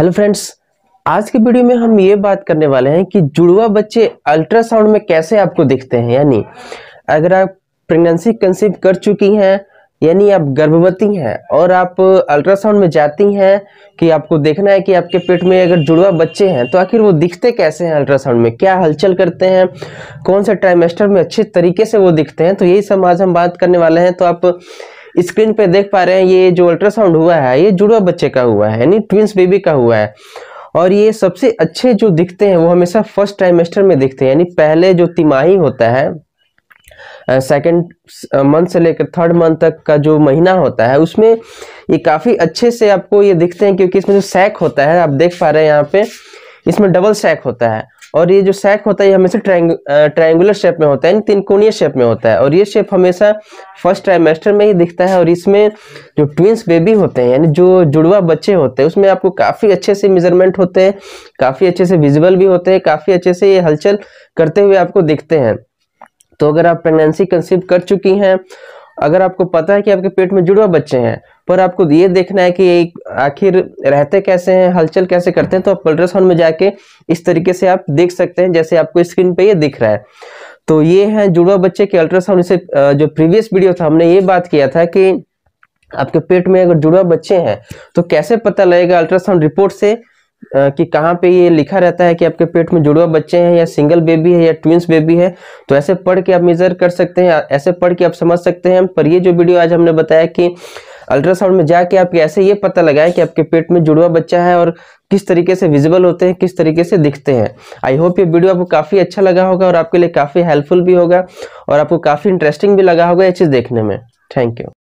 hello friends आज के video में हम ये बात करने वाले हैं कि जुड़वा बच्चे अल्ट्रासाउंड में कैसे आपको दिखते हैं यानी अगर आप प्रेगनेंसी कंसीव कर चुकी हैं यानी आप गर्भवती हैं और आप अल्ट्रासाउंड में जाती हैं कि आपको देखना है कि आपके पेट में अगर जुड़वा बच्चे हैं तो आखिर वो दिखते कैसे हैं अल्ट्रासाउंड में क्या हलचल करते हैं कौन से ट्राइमेस्टर में अच्छे तरीके से वो दिखते हैं तो यही सब आज हम बात करने वाले हैं तो आप स्क्रीन पे देख पा रहे हैं ये जो अल्ट्रासाउंड हुआ है ये जुड़वा बच्चे का हुआ है यानी ट्विंस बेबी का हुआ है और ये सबसे अच्छे जो दिखते हैं वो हमेशा फर्स्ट ट्राइमेस्टर में दिखते हैं यानी पहले जो तिमाही होता है सेकेंड मंथ से लेकर थर्ड मंथ तक का जो महीना होता है उसमें ये काफ़ी अच्छे से आपको ये दिखते हैं क्योंकि इसमें जो सैक होता है आप देख पा रहे हैं यहाँ पे इसमें डबल सैक होता है और ये जो सैक होता है ये हमेशा ट्राइंगुलर शेप में होता है यानी शेप में होता है और ये शेप हमेशा फर्स्ट ट्राइमेस्टर में ही दिखता है और इसमें जो ट्विंस बेबी होते हैं यानी जो जुड़वा बच्चे होते हैं उसमें आपको काफ़ी अच्छे से मेजरमेंट होते हैं काफ़ी अच्छे से विजिबल भी होते हैं काफ़ी अच्छे से ये हलचल करते हुए आपको दिखते हैं तो अगर आप प्रेगनेंसी कंसीव कर चुकी हैं अगर आपको पता है कि आपके पेट में जुड़वा बच्चे हैं पर आपको ये देखना है कि आखिर रहते कैसे हैं हलचल कैसे करते हैं तो आप अल्ट्रासाउंड में जाके इस तरीके से आप देख सकते हैं जैसे आपको स्क्रीन पे ये दिख रहा है तो ये है जुड़वा बच्चे के अल्ट्रासाउंड से जो प्रीवियस वीडियो था हमने ये बात किया था कि आपके पेट में अगर जुड़वा बच्चे हैं तो कैसे पता लगेगा अल्ट्रासाउंड रिपोर्ट से कि कहाँ पे ये लिखा रहता है कि आपके पेट में जुड़वा बच्चे हैं या सिंगल बेबी है या ट्विंस बेबी है तो ऐसे पढ़ के आप मेजर कर सकते हैं ऐसे पढ़ के आप समझ सकते हैं पर ये जो वीडियो आज हमने बताया कि अल्ट्रासाउंड में जाके आप कैसे ये पता लगाएं कि आपके पेट में जुड़वा बच्चा है और किस तरीके से विजिबल होते हैं किस तरीके से दिखते हैं आई होप ये वीडियो आपको काफ़ी अच्छा लगा होगा और आपके लिए काफ़ी हेल्पफुल भी होगा और आपको काफ़ी इंटरेस्टिंग भी लगा होगा ये चीज़ देखने में थैंक यू